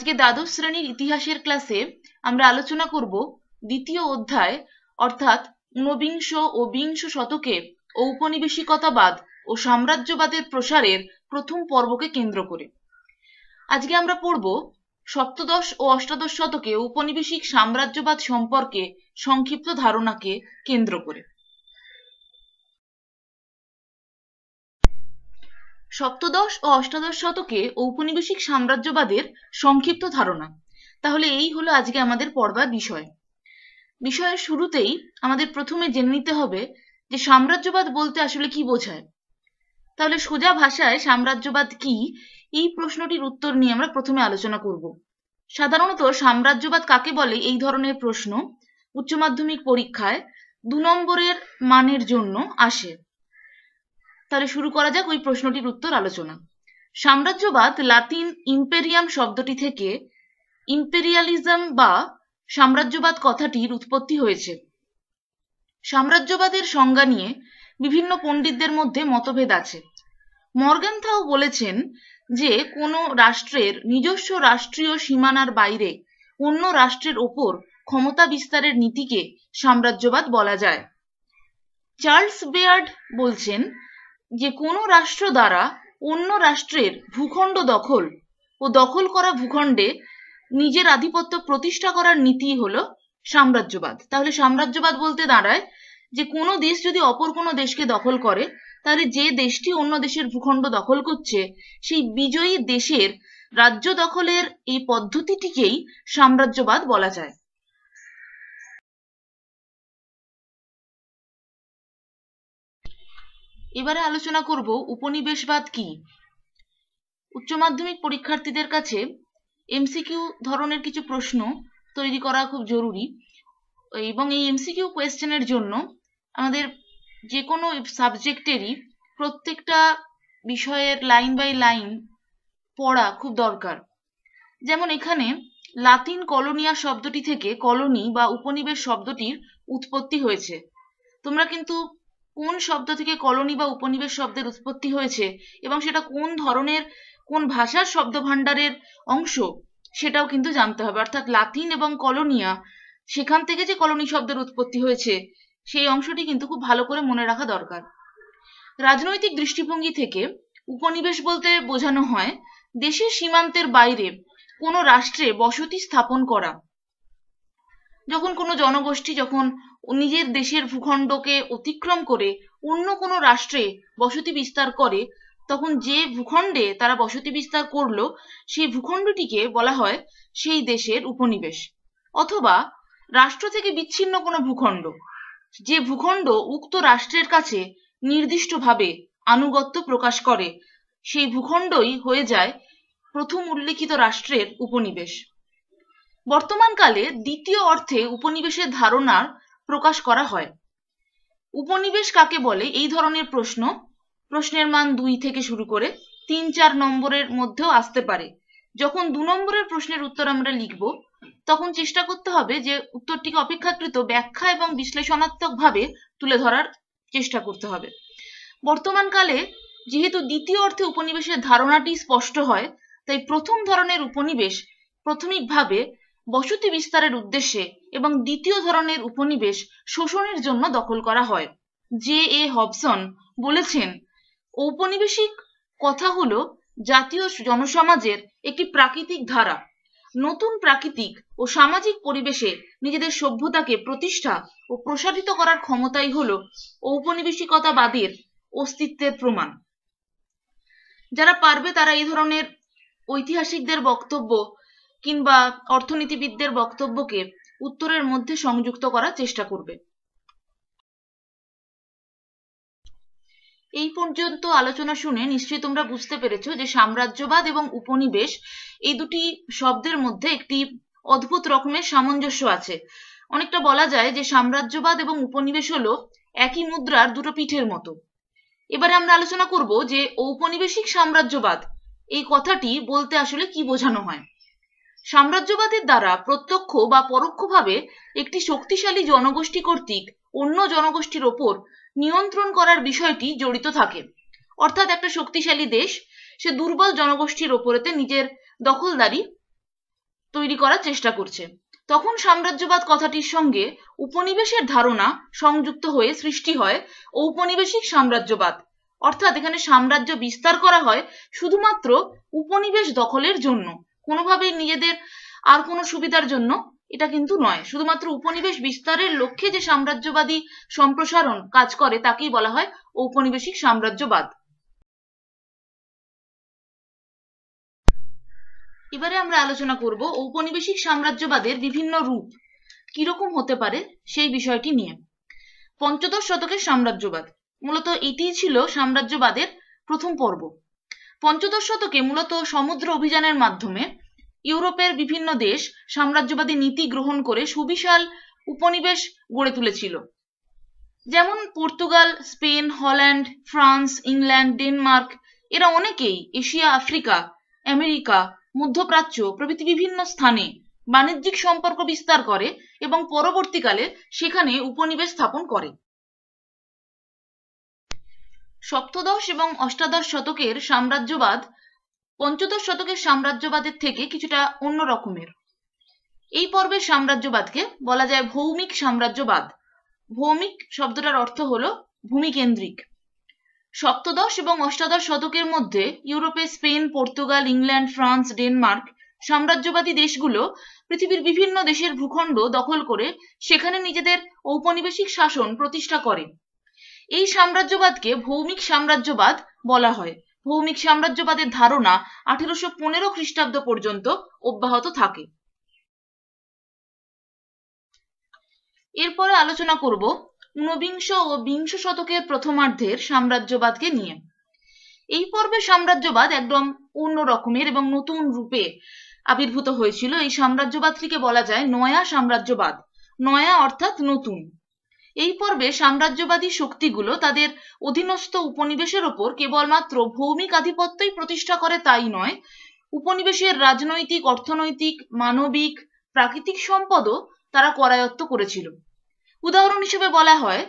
আজকে দ্বাদশ শ্রেণীর ইতিহাসের ক্লাসে আমরা আলোচনা করব দ্বিতীয় অধ্যায় অর্থাৎ ঊনবিংশ ও বিংশ শতকে ঔপনিবেশিকতাবাদ ও সাম্রাজ্যবাদের প্রসারের প্রথম পর্বকে কেন্দ্র করে আজকে আমরা পড়ব সপ্তদশ ও অষ্টাদশ শতকে ঔপনিবেশিক সাম্রাজ্যবাদ সম্পর্কে সংক্ষিপ্ত ধারণাকে কেন্দ্র করে সপ্তদশ ও অষ্টাদশ শতকে ঔপনিবেশিক সাম্রাজ্যবাদের সংক্ষিপ্ত ধারণা তাহলে এই হলো আজকে আমাদের পড়বার বিষয় বিষয়ের শুরুতেই আমাদের প্রথমে জেনে নিতে হবে যে সাম্রাজ্যবাদ বলতে আসলে কি বোঝায় তাহলে সোজা ভাষায় সাম্রাজ্যবাদ কি এই প্রশ্নটির উত্তর নিয়ে আমরা প্রথমে আলোচনা করব সাধারণত সাম্রাজ্যবাদ কাকে বলে এই ধরনের প্রশ্ন উচ্চ মাধ্যমিক পরীক্ষায় দু নম্বরের মানের জন্য আসে তাহলে শুরু করা যাক ওই প্রশ্নটির উত্তর আলোচনা সাম্রাজ্যবাদ লাতিন ইম্পেরিয়াম শব্দটি থেকে ইম্পেরিয়ালিজম বা সাম্রাজ্যবাদ কথাটির উৎপত্তি হয়েছে সাম্রাজ্যবাদের সংজ্ঞা নিয়ে বিভিন্ন পণ্ডিতদের মধ্যে মতভেদ আছে মর্গ্যানথাও বলেছেন যে কোনো রাষ্ট্রের নিজস্ব রাষ্ট্রীয় সীমানার বাইরে অন্য রাষ্ট্রের ওপর ক্ষমতা বিস্তারের নীতিকে সাম্রাজ্যবাদ বলা যায় চার্লস বেয়ার্ড বলছেন যে কোনো রাষ্ট্র দ্বারা অন্য রাষ্ট্রের ভূখণ্ড দখল ও দখল করা ভূখণ্ডে নিজের আধিপত্য প্রতিষ্ঠা করার নীতি হলো সাম্রাজ্যবাদ তাহলে সাম্রাজ্যবাদ বলতে দাঁড়ায় যে কোনো দেশ যদি অপর কোনো দেশকে দখল করে তাহলে যে দেশটি অন্য দেশের ভূখণ্ড দখল করছে সেই বিজয়ী দেশের রাজ্য দখলের এই পদ্ধতিটিকেই সাম্রাজ্যবাদ বলা যায় এবারে আলোচনা করব উপনিবেশবাদ কি উচ্চ মাধ্যমিক পরীক্ষার্থীদের কাছে এমসিকিউ ধরনের কিছু প্রশ্ন তৈরি করা খুব জরুরি এবং এই এমসিকিউ কোয়েশ্চেনের জন্য আমাদের যে কোনো সাবজেক্টেরই প্রত্যেকটা বিষয়ের লাইন বাই লাইন পড়া খুব দরকার যেমন এখানে লাতিন কলোনিয়া শব্দটি থেকে কলোনি বা উপনিবেশ শব্দটির উৎপত্তি হয়েছে তোমরা কিন্তু কোন শব্দ থেকে কলোনি বা উপনিবেশ শব্দের উৎপত্তি হয়েছে এবং সেটা কোন ধরনের কোন ভাষার শব্দ ভাণ্ডারের অংশ সেটাও কিন্তু জানতে হবে অর্থাৎ লাতিন এবং কলোনিয়া সেখান থেকে যে কলোনি শব্দের উৎপত্তি হয়েছে সেই অংশটি কিন্তু খুব ভালো করে মনে রাখা দরকার রাজনৈতিক দৃষ্টিভঙ্গি থেকে উপনিবেশ বলতে বোঝানো হয় দেশের সীমান্তের বাইরে কোনো রাষ্ট্রে বসতি স্থাপন করা যখন কোনো জনগোষ্ঠী যখন নিজের দেশের ভূখণ্ডকে অতিক্রম করে অন্য কোনো রাষ্ট্রে বসতি বিস্তার করে তখন যে ভূখণ্ডে তারা বসতি বিস্তার করলো সেই ভূখণ্ডটিকে বলা হয় সেই দেশের উপনিবেশ অথবা রাষ্ট্র থেকে বিচ্ছিন্ন কোনো ভূখণ্ড যে ভূখণ্ড উক্ত রাষ্ট্রের কাছে নির্দিষ্টভাবে আনুগত্য প্রকাশ করে সেই ভূখণ্ডই হয়ে যায় প্রথম উল্লেখিত রাষ্ট্রের উপনিবেশ বর্তমানকালে দ্বিতীয় অর্থে উপনিবেশের ধারণার প্রকাশ করা হয় উপনিবেশ কাকে বলে এই ধরনের প্রশ্ন প্রশ্নের মান দুই থেকে শুরু করে তিন চার নম্বরের মধ্যেও আসতে পারে যখন দু নম্বরের প্রশ্নের উত্তর আমরা লিখব তখন চেষ্টা করতে হবে যে উত্তরটিকে অপেক্ষাকৃত ব্যাখ্যা এবং বিশ্লেষণাত্মকভাবে তুলে ধরার চেষ্টা করতে হবে বর্তমানকালে যেহেতু দ্বিতীয় অর্থে উপনিবেশের ধারণাটি স্পষ্ট হয় তাই প্রথম ধরনের উপনিবেশ প্রাথমিকভাবে বসতি বিস্তারের উদ্দেশ্যে এবং দ্বিতীয় ধরনের উপনিবেশ শোষণের জন্য দখল করা হয়। যে এ হবসন বলেছেন ঔপনিবেশিক কথা হলো জাতীয় জনসমাজের একটি প্রাকৃতিক ধারা নতুন প্রাকৃতিক ও সামাজিক পরিবেশে নিজেদের সভ্যতাকে প্রতিষ্ঠা ও প্রসারিত করার ক্ষমতাই হলো ঔপনিবেশিকতাবাদের অস্তিত্বের প্রমাণ যারা পারবে তারা এই ধরনের ঐতিহাসিকদের বক্তব্য কিংবা অর্থনীতিবিদদের বক্তব্যকে উত্তরের মধ্যে সংযুক্ত করার চেষ্টা করবে এই পর্যন্ত আলোচনা শুনে নিশ্চয়ই তোমরা বুঝতে পেরেছো যে সাম্রাজ্যবাদ এবং উপনিবেশ এই দুটি শব্দের মধ্যে একটি অদ্ভুত রকমের সামঞ্জস্য আছে অনেকটা বলা যায় যে সাম্রাজ্যবাদ এবং উপনিবেশ হলো একই মুদ্রার দুটো পিঠের মতো এবারে আমরা আলোচনা করব যে ঔপনিবেশিক সাম্রাজ্যবাদ এই কথাটি বলতে আসলে কি বোঝানো হয় সাম্রাজ্যবাদের দ্বারা প্রত্যক্ষ বা পরোক্ষভাবে একটি শক্তিশালী জনগোষ্ঠী কর্তৃক অন্য জনগোষ্ঠীর ওপর নিয়ন্ত্রণ করার বিষয়টি জড়িত থাকে অর্থাৎ একটা শক্তিশালী দেশ সে দুর্বল জনগোষ্ঠীর ওপরেতে নিজের দখলদারি তৈরি করার চেষ্টা করছে তখন সাম্রাজ্যবাদ কথাটির সঙ্গে উপনিবেশের ধারণা সংযুক্ত হয়ে সৃষ্টি হয় ঔপনিবেশিক সাম্রাজ্যবাদ অর্থাৎ এখানে সাম্রাজ্য বিস্তার করা হয় শুধুমাত্র উপনিবেশ দখলের জন্য কোনোভাবেই নিজেদের আর কোনো সুবিধার জন্য এটা কিন্তু নয় শুধুমাত্র উপনিবেশ বিস্তারের লক্ষ্যে যে সাম্রাজ্যবাদী সম্প্রসারণ কাজ করে তাকেই বলা হয় ঔপনিবেশিক সাম্রাজ্যবাদ এবারে আমরা আলোচনা করব ঔপনিবেশিক সাম্রাজ্যবাদের বিভিন্ন রূপ কিরকম হতে পারে সেই বিষয়টি নিয়ে পঞ্চদশ শতকের সাম্রাজ্যবাদ মূলত এটিই ছিল সাম্রাজ্যবাদের প্রথম পর্ব পঞ্চদশ শতকে মূলত সমুদ্র অভিযানের মাধ্যমে ইউরোপের বিভিন্ন দেশ সাম্রাজ্যবাদী নীতি গ্রহণ করে সুবিশাল উপনিবেশ গড়ে তুলেছিল যেমন Portugal Spain Holland France England Denmark এরা অনেকেই এশিয়া আফ্রিকা আমেরিকা মধ্যপ্রাচ্য প্রভৃতি বিভিন্ন স্থানে বাণিজ্যিক সম্পর্ক বিস্তার করে এবং পরবর্তীকালে সেখানে উপনিবেশ স্থাপন করে সপ্তদশ এবং অষ্টাদশ শতকের সাম্রাজ্যবাদ পঞ্চদশ শতকের সাম্রাজ্যবাদের থেকে কিছুটা অন্য রকমের এই পর্বের সাম্রাজ্যবাদকে বলা যায় ভৌমিক সাম্রাজ্যবাদ ভৌমিক শব্দটার অর্থ হল ভূমিকেন্দ্রিক সপ্তদশ এবং অষ্টাদশ শতকের মধ্যে ইউরোপে Spain Portugal England France Denmark সাম্রাজ্যবাদী দেশগুলো পৃথিবীর বিভিন্ন দেশের ভূখণ্ড দখল করে সেখানে নিজেদের ঔপনিবেশিক শাসন প্রতিষ্ঠা করে এই সাম্রাজ্যবাদকে ভৌমিক সাম্রাজ্যবাদ বলা হয় ভৌমিক সাম্রাজ্যবাদের ধারণা আঠারোশো পনেরো খ্রিস্টাব্দ পর্যন্ত অব্যাহত থাকে এরপরে আলোচনা করব ঊনবিংশ ও বিংশ শতকের প্রথমার্ধের সাম্রাজ্যবাদকে নিয়ে এই পর্বে সাম্রাজ্যবাদ একদম অন্য রকমের এবং নতুন রূপে আবির্ভূত হয়েছিল এই সাম্রাজ্যবাদটিকে বলা যায় নয়া সাম্রাজ্যবাদ নয়া অর্থাৎ নতুন এই পর্বে সাম্রাজ্যবাদী শক্তিগুলো তাদের অধীনস্থ উপনিবেশের ওপর কেবলমাত্র ভৌমিক আধিপত্যই প্রতিষ্ঠা করে তাই নয় উপনিবেশের রাজনৈতিক, অর্থনৈতিক, মানবিক, প্রাকৃতিক সম্পদও তারা করায়ত্ত করেছিল। উদাহরণ হিসেবে বলা হয়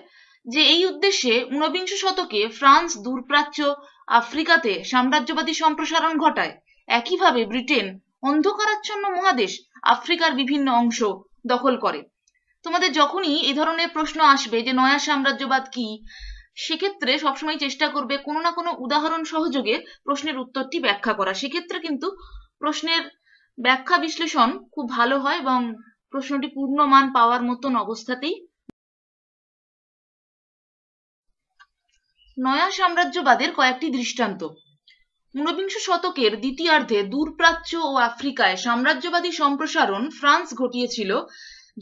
যে এই উদ্দেশ্যে ঊনবিংশ শতকে ফ্রান্স দূরপ্রাচ্য আফ্রিকাতে সাম্রাজ্যবাদী সম্প্রসারণ ঘটায় একইভাবে ব্রিটেন অন্ধকারাচ্ছন্ন মহাদেশ আফ্রিকার বিভিন্ন অংশ দখল করে তোমাদের যখনই এ ধরনের প্রশ্ন আসবে যে নয়া সাম্রাজ্যবাদ কি সেক্ষেত্রে সবসময় চেষ্টা করবে কোনো না কোনো উদাহরণ সহযোগে প্রশ্নের উত্তরটি ব্যাখ্যা করা সেক্ষেত্রে কিন্তু প্রশ্নের ব্যাখ্যা বিশ্লেষণ খুব ভালো হয় এবং প্রশ্নটি পূর্ণ মান পাওয়ার মতন অবস্থাতেই নয়া সাম্রাজ্যবাদের কয়েকটি দৃষ্টান্ত ঊনবিংশ শতকের দ্বিতীয়ার্ধে দূরপ্রাচ্য ও আফ্রিকায় সাম্রাজ্যবাদী সম্প্রসারণ ফ্রান্স ঘটিয়েছিল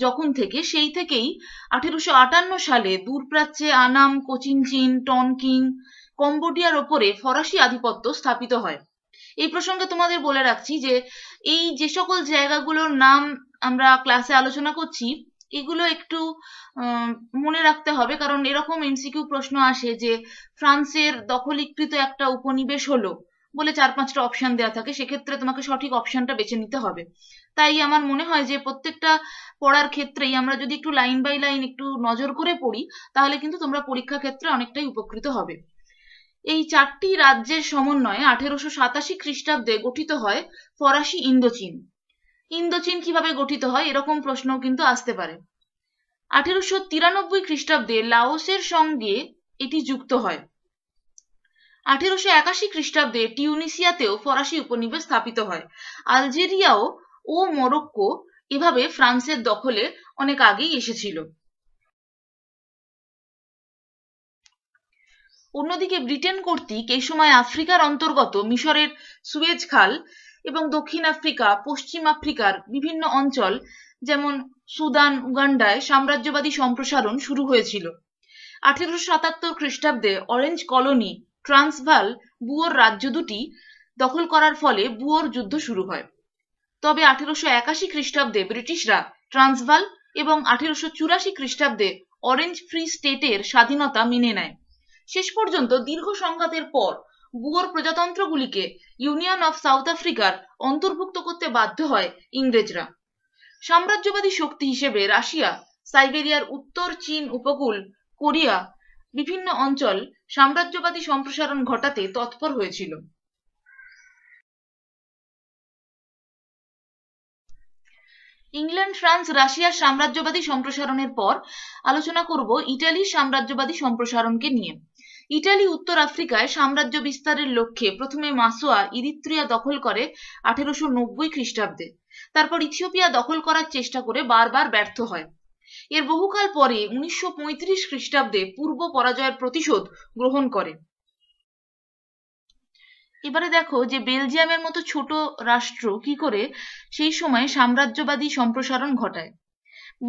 যখন থেকে সেই থেকেই আঠেরোশো আটান্ন সালে দূরপ্রাচ্যে আনাম কোচিন চীন টনকিন কম্বোডিয়ার ওপরে ফরাসি আধিপত্য স্থাপিত হয় এই প্রসঙ্গে তোমাদের বলে রাখছি যে এই যে সকল জায়গাগুলোর নাম আমরা ক্লাসে আলোচনা করছি এগুলো একটু মনে রাখতে হবে কারণ এরকম এমসিকিউ প্রশ্ন আসে যে ফ্রান্সের দখলীকৃত একটা উপনিবেশ হলো বলে চার পাঁচটা অপশন দেওয়া থাকে সেক্ষেত্রে তোমাকে সঠিক অপশনটা বেছে নিতে হবে তাই আমার মনে হয় যে প্রত্যেকটা পড়ার ক্ষেত্রেই আমরা যদি একটু লাইন বাই লাইন একটু নজর করে পড়ি তাহলে কিন্তু তোমরা পরীক্ষা ক্ষেত্রে অনেকটাই উপকৃত হবে এই চারটি রাজ্যের সমন্বয়ে আঠেরোশো সাতাশি খ্রিস্টাব্দে গঠিত হয় ফরাসি ইন্দোচীন ইন্দোচীন কিভাবে গঠিত হয় এরকম প্রশ্নও কিন্তু আসতে পারে আঠেরোশো তিরানব্বই খ্রিস্টাব্দে লাওসের সঙ্গে এটি যুক্ত হয় আঠেরোশো একাশি খ্রিস্টাব্দে টিউনিসিয়াতেও ফরাসি উপনিবেশ স্থাপিত হয় আলজেরিয়াও ও মরক্কো এভাবে ফ্রান্সের দখলে অনেক আগেই এসেছিল অন্যদিকে ব্রিটেন কর্তৃক এই সময় আফ্রিকার অন্তর্গত মিশরের সুয়েজ খাল এবং দক্ষিণ আফ্রিকা পশ্চিম আফ্রিকার বিভিন্ন অঞ্চল যেমন সুদান উগান্ডায় সাম্রাজ্যবাদী সম্প্রসারণ শুরু হয়েছিল আঠেরোশো সাতাত্তর খ্রিস্টাব্দে অরেঞ্জ কলোনি ট্রান্সভাল বুয়োর রাজ্য দুটি দখল করার ফলে বুয়োর যুদ্ধ শুরু হয়। তবে আঠেরোশো একাশি খ্রিস্টাব্দে ব্রিটিশরা ট্রান্সভাল এবং আঠেরোশো চুরাশি খ্রিস্টাব্দে অরেঞ্জ ফ্রি স্টেটের স্বাধীনতা মেনে নেয়। শেষ পর্যন্ত দীর্ঘ সংঘাতের পর বুয়োর প্রজাতন্ত্রগুলিকে ইউনিয়ন অফ সাউথ আফ্রিকার অন্তর্ভুক্ত করতে বাধ্য হয় ইংরেজরা। সাম্রাজ্যবাদী শক্তি হিসেবে রাশিয়া সাইবেরিয়ার উত্তর চীন উপকূল কোরিয়া বিভিন্ন অঞ্চল সাম্রাজ্যবাদী সম্প্রসারণ ঘটাতে তৎপর হয়েছিল। ইংল্যান্ড ফ্রান্স রাশিয়ার সাম্রাজ্যবাদী সম্প্রসারণের পর আলোচনা করব ইটালির সাম্রাজ্যবাদী সম্প্রসারণকে নিয়ে। ইটালি উত্তর আফ্রিকায় সাম্রাজ্য বিস্তারের লক্ষ্যে প্রথমে মাসোয়া ইরিত্রিয়া দখল করে আঠেরোশো নব্বই খ্রিস্টাব্দে। তারপর ইথিওপিয়া দখল করার চেষ্টা করে বারবার ব্যর্থ হয়। এর বহুকাল পরে উনিশশো খ্রিস্টাব্দে পূর্ব পরাজয়ের প্রতিশোধ গ্রহণ করেন এবারে দেখো যে বেলজিয়ামের মতো ছোট রাষ্ট্র কি করে সেই সময় সাম্রাজ্যবাদী সম্প্রসারণ ঘটায়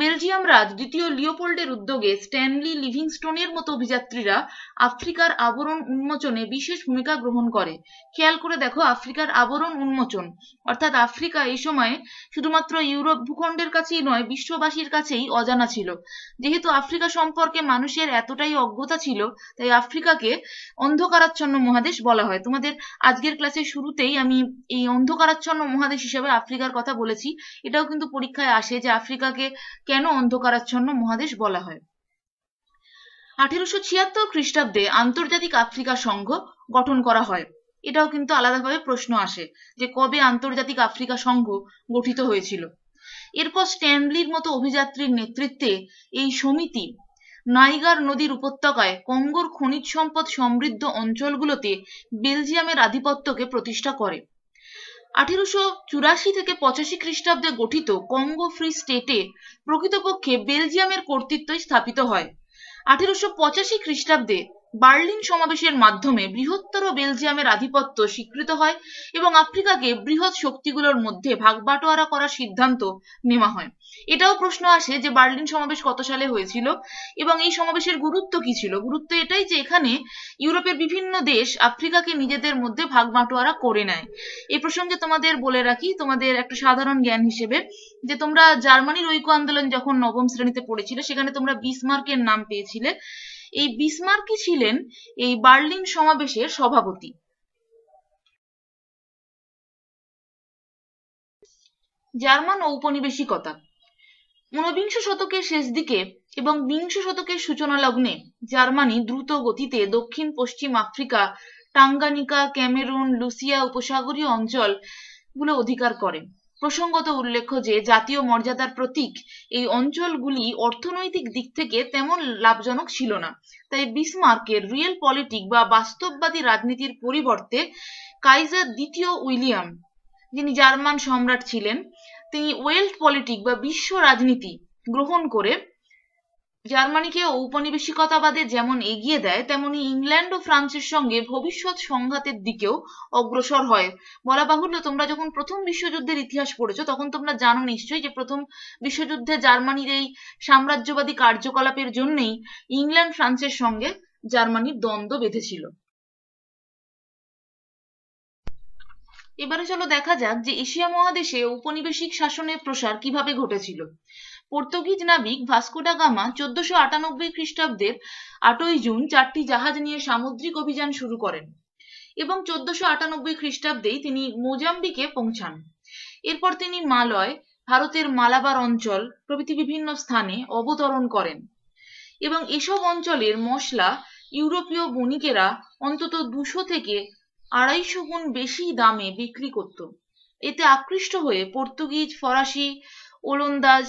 বেলজিয়াম রাজ দ্বিতীয় লিওপোল্ডের উদ্যোগে স্ট্যানলি লিভিংস্টোনের মতো অভিযাত্রীরা আফ্রিকার আবরণ উন্মোচনে বিশেষ ভূমিকা গ্রহণ করে খেয়াল করে দেখো আফ্রিকার আবরণ উন্মোচন অর্থাৎ আফ্রিকা এই সময়ে শুধুমাত্র ইউরোপ ভূখণ্ডের কাছেই নয় বিশ্ববাসীর কাছেই অজানা ছিল যেহেতু আফ্রিকা সম্পর্কে মানুষের এতটাই অজ্ঞতা ছিল তাই আফ্রিকাকে অন্ধকারাচ্ছন্ন মহাদেশ বলা হয় তোমাদের আজকের ক্লাসের শুরুতেই আমি এই অন্ধকারাচ্ছন্ন মহাদেশ হিসেবে আফ্রিকার কথা বলেছি এটাও কিন্তু পরীক্ষায় আসে যে আফ্রিকাকে কেন অন্ধকারাচ্ছন্ন মহাদেশ বলা হয় আঠেরোশো ছিয়াত্তর খ্রিস্টাব্দে আন্তর্জাতিক আফ্রিকা সংঘ গঠন করা হয় এটাও কিন্তু আলাদাভাবে প্রশ্ন আসে যে কবে আন্তর্জাতিক আফ্রিকা সংঘ গঠিত হয়েছিল এরপর স্ট্যানলির মতো অভিযাত্রীর নেতৃত্বে এই সমিতি নাইগার নদীর উপত্যকায় কঙ্গোর খনিজ সম্পদ সমৃদ্ধ অঞ্চলগুলোতে বেলজিয়ামের আধিপত্যকে প্রতিষ্ঠা করে আঠেরোশো চুরাশি থেকে পঁচাশি খ্রিস্টাব্দে গঠিত কঙ্গো ফ্রি স্টেটে প্রকৃতপক্ষে বেলজিয়ামের কর্তৃত্বই স্থাপিত হয়। আঠেরোশো পঁচাশি খ্রিস্টাব্দে বার্লিন সমাবেশের মাধ্যমে বৃহত্তর বেলজিয়ামের আধিপত্য স্বীকৃত হয় এবং আফ্রিকাকে বৃহৎ শক্তিগুলোর মধ্যে ভাগবাটোয়ারা করার সিদ্ধান্ত নেওয়া হয়। এটাও প্রশ্ন আসে যে বার্লিন সমাবেশ কত সালে হয়েছিল এবং এই সমাবেশের গুরুত্ব কি ছিল? গুরুত্ব এটাই যে এখানে ইউরোপের বিভিন্ন দেশ আফ্রিকাকে নিজেদের মধ্যে ভাগবাটোয়ারা করে নেয়। এ প্রসঙ্গে তোমাদের বলে রাখি তোমাদের একটা সাধারণ জ্ঞান হিসেবে যে তোমরা জার্মানির ঐক্য আন্দোলন যখন নবম শ্রেণীতে পড়েছিলে সেখানে তোমরা বিসমার্কের নাম পেয়েছিলে এই বিসমার্কি ছিলেন এই বার্লিন সমাবেশের সভাপতি। জার্মান ঔপনিবেশিকতা ঊনবিংশ শতকের শেষ দিকে এবং বিংশ শতকের সূচনা লগ্নে জার্মানি দ্রুত গতিতে দক্ষিণ পশ্চিম আফ্রিকা টাঙ্গানিকা ক্যামেরুন লুসিয়া উপসাগরীয় অঞ্চল গুলো অধিকার করে। প্রসঙ্গত উল্লেখ্য যে জাতীয় মর্যাদার প্রতীক এই অঞ্চলগুলি অর্থনৈতিক দিক থেকে তেমন লাভজনক ছিল না তাই বিসমার্কের রিয়েল পলিটিক বা বাস্তববাদী রাজনীতির পরিবর্তে কাইজার দ্বিতীয় উইলিয়াম যিনি জার্মান সম্রাট ছিলেন তিনি ওয়েলথ পলিটিক বা বিশ্ব রাজনীতি গ্রহণ করে জার্মানিকে ঔপনিবেশিকতাবাদে যেমন এগিয়ে দেয় তেমনি ইংল্যান্ড ও ফ্রান্সের সঙ্গে ভবিষ্যৎ সংঘাতের দিকেও অগ্রসর হয় বলা বাহুল্য তোমরা যখন প্রথম বিশ্বযুদ্ধের ইতিহাস পড়েছো তখন তোমরা জানো নিশ্চয়ই যে প্রথম বিশ্বযুদ্ধে জার্মানির এই সাম্রাজ্যবাদী কার্যকলাপের জন্যেই ইংল্যান্ড ফ্রান্সের সঙ্গে জার্মানির দ্বন্দ্ব বেঁধেছিল এবারে চলো দেখা যাক যে এশিয়া মহাদেশে ঔপনিবেশিক শাসনের প্রসার কিভাবে ঘটেছিল পর্তুগিজ নাবিক ভাস্কো গামা চোদ্দশো আটানব্বই খ্রিস্টাব্দের আটই জুন চারটি জাহাজ নিয়ে সামুদ্রিক অভিযান শুরু করেন এবং চোদ্দশো আটানব্বই খ্রিস্টাব্দেই তিনি মোজাম্বিকে পৌঁছান। এরপর তিনি মালয় ভারতের মালাবার অঞ্চল প্রভৃতি বিভিন্ন স্থানে অবতরণ করেন এবং এসব অঞ্চলের মশলা ইউরোপীয় বণিকেরা অন্তত দুশো থেকে আড়াইশো গুণ বেশি দামে বিক্রি করত। এতে আকৃষ্ট হয়ে পর্তুগিজ ফরাসি ওলন্দাজ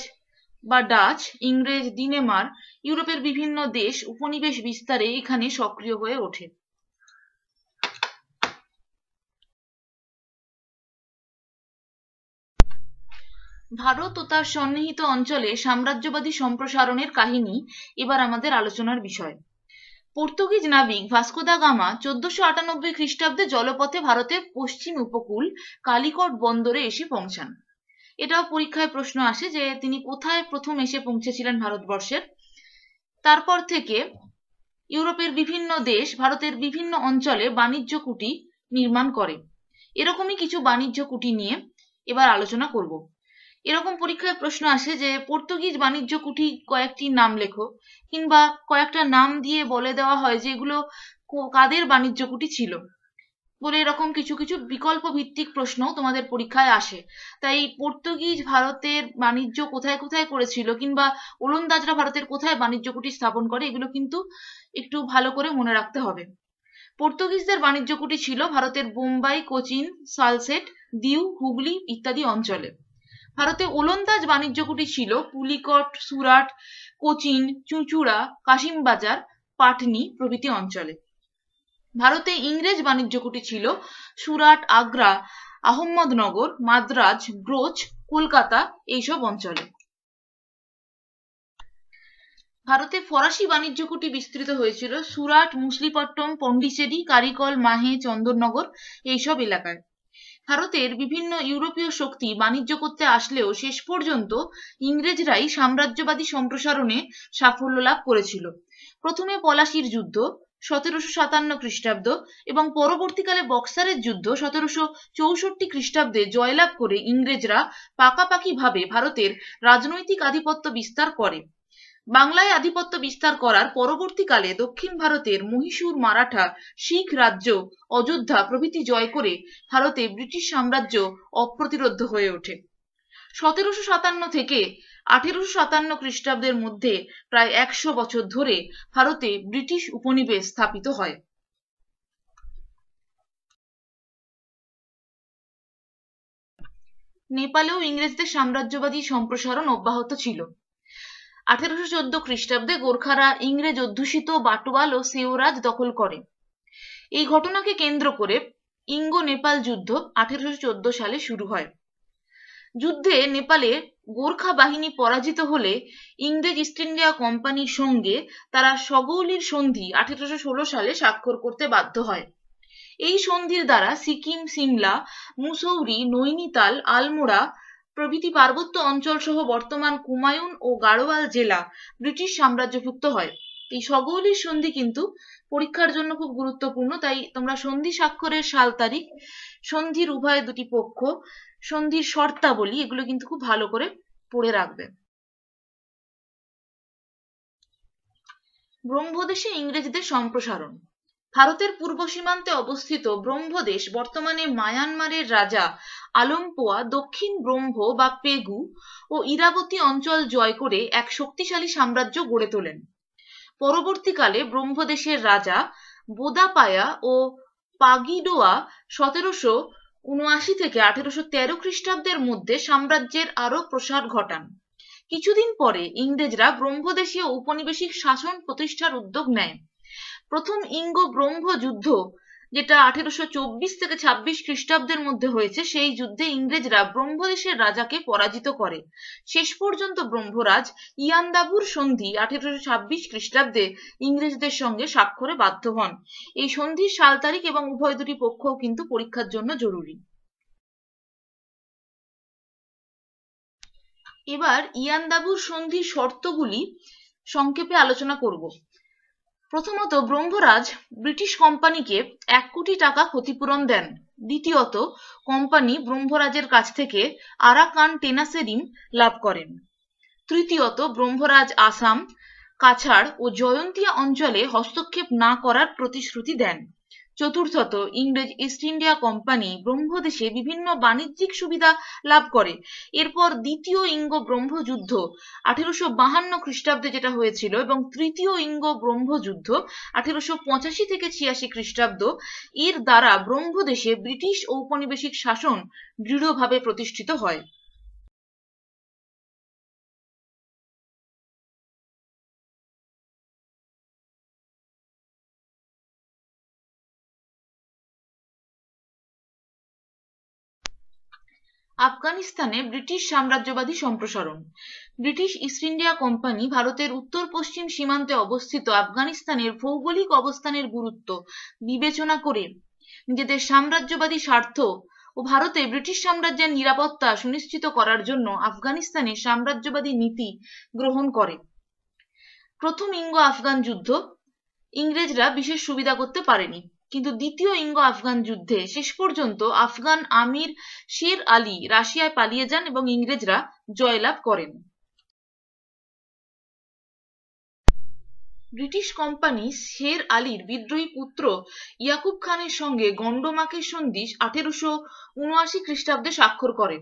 বা ডাচ ইংরেজ ডিনেমার ইউরোপের বিভিন্ন দেশ উপনিবেশ বিস্তারে এখানে সক্রিয় হয়ে ওঠে ভারত ও তার সন্নিহিত অঞ্চলে সাম্রাজ্যবাদী সম্প্রসারণের কাহিনী এবার আমাদের আলোচনার বিষয় পর্তুগিজ নাবিক ভাস্কো দা গামা চোদ্দশো আটানব্বই খ্রিস্টাব্দে জলপথে ভারতের পশ্চিম উপকূল কালিকট বন্দরে এসে পৌঁছান এটাও পরীক্ষায় প্রশ্ন আসে যে তিনি কোথায় প্রথম এসে পৌঁছেছিলেন ভারতবর্ষের তারপর থেকে ইউরোপের বিভিন্ন দেশ ভারতের বিভিন্ন অঞ্চলে বাণিজ্য কুটি নির্মাণ করে এরকমই কিছু বাণিজ্য কুটি নিয়ে এবার আলোচনা করব এরকম পরীক্ষায় প্রশ্ন আসে যে পর্তুগিজ বাণিজ্য কুঠি কয়েকটি নাম লেখো কিংবা কয়েকটা নাম দিয়ে বলে দেওয়া হয় যে এগুলো কাদের বাণিজ্য কুটি ছিল বলে এরকম কিছু কিছু বিকল্প ভিত্তিক প্রশ্ন তোমাদের পরীক্ষায় আসে তাই পর্তুগিজ ভারতের বাণিজ্য কোথায় কোথায় করেছিল কিংবা ওলন্দাজরা ভারতের কোথায় বাণিজ্য কুটির স্থাপন করে এগুলো কিন্তু একটু ভালো করে মনে রাখতে হবে পর্তুগিজদের বাণিজ্য কুটি ছিল ভারতের বোম্বাই কোচিন সালসেট দিউ হুগলি ইত্যাদি অঞ্চলে ভারতে ওলন্দাজ বাণিজ্য কুটি ছিল পুলিকট সুরাট কোচিন চুঁচুড়া কাশিমবাজার পাটনি প্রভৃতি অঞ্চলে ভারতে ইংরেজ বাণিজ্য কুটি ছিল সুরাট, আগ্রা, আহম্মদনগর, মাদ্রাজ, ব্রোচ, কলকাতা এইসব অঞ্চলে। ভারতে ফরাসি বাণিজ্য কুটি বিস্তৃত হয়েছিল সুরাট, মুসলিপট্টম, পন্ডিচেরি, কারিকল, মাহে, চন্দননগর এইসব এলাকায়। ভারতের বিভিন্ন ইউরোপীয় শক্তি বাণিজ্য করতে আসলেও শেষ পর্যন্ত ইংরেজরাই সাম্রাজ্যবাদী সম্প্রসারণে সাফল্য লাভ করেছিল। প্রথমে পলাশির যুদ্ধ সতেরোশো সাতান্ন খ্রিস্টাব্দ এবং পরবর্তীকালে বক্সারের যুদ্ধ সতেরোশো চৌষট্টি খ্রিস্টাব্দে জয়লাভ করে ইংরেজরা পাকাপাকিভাবে ভারতের রাজনৈতিক আধিপত্য বিস্তার করে। বাংলায় আধিপত্য বিস্তার করার পরবর্তীকালে দক্ষিণ ভারতের মহীশূর মারাঠা শিখ রাজ্য অযোধ্যা প্রভৃতি জয় করে ভারতে ব্রিটিশ সাম্রাজ্য অপ্রতিরোধ্য হয়ে ওঠে। সতেরোশো সাতান্ন থেকে আঠেরোশো সাতান্ন খ্রিস্টাব্দের মধ্যে প্রায় একশো বছর ধরে ভারতে ব্রিটিশ উপনিবেশ স্থাপিত হয়। নেপালেও ইংরেজদের সাম্রাজ্যবাদী সম্প্রসারণ অব্যাহত ছিল। আঠেরোশো চোদ্দ খ্রিস্টাব্দে গোর্খারা ইংরেজ অধ্যুষিত বাটোয়াল ও সেওরাজ দখল করে। এই ঘটনাকে কেন্দ্র করে ইঙ্গ নেপাল যুদ্ধ আঠেরোশো চোদ্দ সালে শুরু হয়। যুদ্ধে নেপালে গোর্খা বাহিনী পরাজিত হলে ইংরেজ ইস্ট ইন্ডিয়া কোম্পানির সঙ্গে তারা সগৌলির সন্ধি আঠেরোশো ষোলো সালে স্বাক্ষর করতে বাধ্য হয় এই সন্ধির দ্বারা সিকিম সিমলা মুসৌরি নৈনিতাল আলমোড়া প্রভৃতি পার্বত্য অঞ্চল সহ বর্তমান কুমায়ুন ও গাড়োয়াল জেলা ব্রিটিশ সাম্রাজ্যভুক্ত হয় এই সগৌলির সন্ধি কিন্তু পরীক্ষার জন্য খুব গুরুত্বপূর্ণ তাই তোমরা সন্ধি স্বাক্ষরের সাল তারিখ সন্ধির উভয় দুটি পক্ষ সন্ধির শর্তাবলী এগুলো কিন্তু খুব ভালো করে পড়ে রাখবেন ব্রহ্মদেশে ইংরেজদের সম্প্রসারণ ভারতের পূর্ব সীমান্তে অবস্থিত ব্রহ্মদেশ বর্তমানে মায়ানমারের রাজা আলমপোয়া দক্ষিণ ব্রহ্ম বা পেগু ও ইরাবতী অঞ্চল জয় করে এক শক্তিশালী সাম্রাজ্য গড়ে তোলেন পরবর্তীকালে ব্রহ্মদেশের রাজা বোদাপায়া ও পাগিডোয়া সতেরোশো উনআশি থেকে আঠারোশো তেরো খ্রিস্টাব্দের মধ্যে সাম্রাজ্যের আরো প্রসার ঘটান। কিছুদিন পরে ইংরেজরা ব্রহ্মদেশীয় উপনিবেশিক শাসন প্রতিষ্ঠার উদ্যোগ নেয়। প্রথম ইঙ্গ ব্রহ্ম যুদ্ধ যেটা আঠেরোশো চব্বিশ থেকে ছাব্বিশ খ্রিস্টাব্দের মধ্যে হয়েছে সেই যুদ্ধে ইংরেজরা ব্রহ্মদেশের রাজাকে পরাজিত করে শেষ পর্যন্ত ব্রহ্মরাজ ইয়ান্দাবুর সন্ধি আঠেরোশো ছাব্বিশ খ্রিস্টাব্দে ইংরেজদের সঙ্গে স্বাক্ষরে বাধ্য হন এই সন্ধির সাল তারিখ এবং উভয় দুটি পক্ষও কিন্তু পরীক্ষার জন্য জরুরি এবার ইয়ান্দাবুর সন্ধির শর্তগুলি সংক্ষেপে আলোচনা করব প্রথমত ব্রহ্মরাজ ব্রিটিশ কোম্পানিকে এক কোটি টাকা ক্ষতিপূরণ দেন। দ্বিতীয়ত কোম্পানি ব্রহ্মরাজের কাছ থেকে আরাকান টেনাসেরিন লাভ করেন। তৃতীয়ত ব্রহ্মরাজ আসাম, কাছাড় ও জয়ন্তীয়া অঞ্চলে হস্তক্ষেপ না করার প্রতিশ্রুতি দেন। চতুর্থত ইংরেজ ইস্ট ইন্ডিয়া কোম্পানি ব্রহ্মদেশে বিভিন্ন বাণিজ্যিক সুবিধা লাভ করে এরপর দ্বিতীয় ইঙ্গ ব্রহ্মযুদ্ধ আঠারোশো আঠেরোশো বাহান্ন খ্রিস্টাব্দে যেটা হয়েছিল এবং তৃতীয় ইঙ্গ ব্রহ্মযুদ্ধ আঠারোশো আঠেরোশো পঁচাশি থেকে ছিয়াশি খ্রিস্টাব্দ এর দ্বারা ব্রহ্মদেশে ব্রিটিশ ঔপনিবেশিক শাসন দৃঢ়ভাবে প্রতিষ্ঠিত হয় আফগানিস্তানে ব্রিটিশ সাম্রাজ্যবাদী সম্প্রসারণ ব্রিটিশ ইস্ট ইন্ডিয়া কোম্পানি ভারতের উত্তর পশ্চিম সীমান্তে অবস্থিত আফগানিস্তানের ভৌগোলিক অবস্থানের গুরুত্ব বিবেচনা করে নিজেদের সাম্রাজ্যবাদী স্বার্থ ও ভারতে ব্রিটিশ সাম্রাজ্যের নিরাপত্তা সুনিশ্চিত করার জন্য আফগানিস্তানে সাম্রাজ্যবাদী নীতি গ্রহণ করে প্রথম ইঙ্গ আফগান যুদ্ধ ইংরেজরা বিশেষ সুবিধা করতে পারেনি কিন্তু দ্বিতীয় ইঙ্গ আফগান যুদ্ধে শেষ পর্যন্ত আফগান আমির শের আলী রাশিয়ায় পালিয়ে যান এবং ইংরেজরা জয়লাভ করেন ব্রিটিশ কোম্পানি শের আলীর বিদ্রোহী পুত্র ইয়াকুব খানের সঙ্গে গন্ডমাকের সন্ধি আঠেরোশো উনআশি খ্রিস্টাব্দে স্বাক্ষর করেন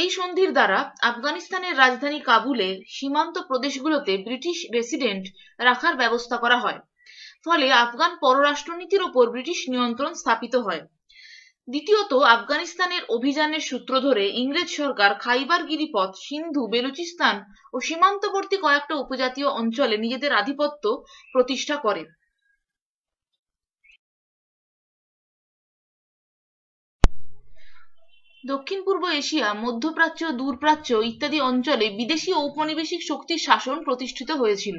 এই সন্ধির দ্বারা আফগানিস্তানের রাজধানী কাবুলে সীমান্ত প্রদেশগুলোতে ব্রিটিশ রেসিডেন্ট রাখার ব্যবস্থা করা হয় ফলে আফগান পররাষ্ট্রনীতির ওপর ব্রিটিশ নিয়ন্ত্রণ স্থাপিত হয় দ্বিতীয়ত আফগানিস্তানের অভিযানের সূত্র ধরে ইংরেজ সরকার খাইবার গিরিপথ সিন্ধু বেলুচিস্তান ও সীমান্তবর্তী কয়েকটা উপজাতীয় অঞ্চলে নিজেদের আধিপত্য প্রতিষ্ঠা করে দক্ষিণ পূর্ব এশিয়া মধ্যপ্রাচ্য দূরপ্রাচ্য ইত্যাদি অঞ্চলে বিদেশি ঔপনিবেশিক শক্তির শাসন প্রতিষ্ঠিত হয়েছিল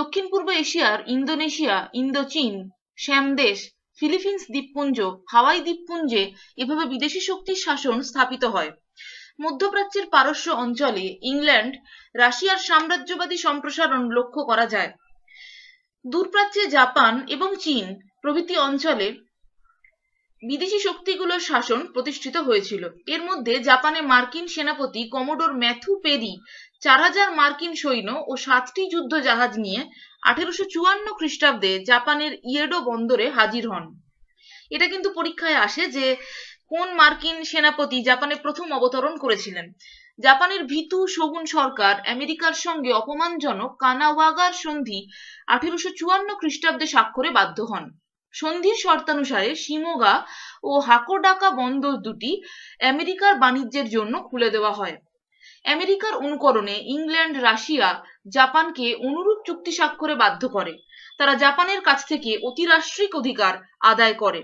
দক্ষিণ পূর্ব এশিয়ার ইন্দোনেশিয়া ইন্দোচীন শ্যামদেশ ফিলিপিন্স দ্বীপপুঞ্জ হাওয়াই দ্বীপপুঞ্জে এভাবে বিদেশি শক্তির শাসন স্থাপিত হয় মধ্যপ্রাচ্যের পারস্য অঞ্চলে ইংল্যান্ড রাশিয়ার সাম্রাজ্যবাদী সম্প্রসারণ লক্ষ্য করা যায় দূরপ্রাচ্যে জাপান এবং চীন প্রভৃতি অঞ্চলে বিদেশি শক্তিগুলোর শাসন প্রতিষ্ঠিত হয়েছিল। এর মধ্যে জাপানে মার্কিন সেনাপতি কমোডোর ম্যাথু পেরি চার হাজার মার্কিন সৈন্য ও সাতটি যুদ্ধ জাহাজ নিয়ে আঠেরোশো চুয়ান্ন খ্রিস্টাব্দে জাপানের ইয়েডো বন্দরে হাজির হন। এটা কিন্তু পরীক্ষায় আসে যে কোন মার্কিন সেনাপতি জাপানে প্রথম অবতরণ করেছিলেন। জাপানের ভীতু শগুন সরকার আমেরিকার সঙ্গে অপমানজনক কানাওয়াগার সন্ধি আঠেরোশো চুয়ান্ন খ্রিস্টাব্দে স্বাক্ষরে বাধ্য হন। সন্ধির শর্তানুসারে শিমোগা ও হাকোডাকা বন্দর দুটি আমেরিকার বাণিজ্যের জন্য খুলে দেওয়া হয়। আমেরিকার অনুকরণে ইংল্যান্ড রাশিয়া জাপানকে অনুরূপ চুক্তি স্বাক্ষরে বাধ্য করে। তারা জাপানের কাছ থেকে অতিরাষ্ট্রিক অধিকার আদায় করে।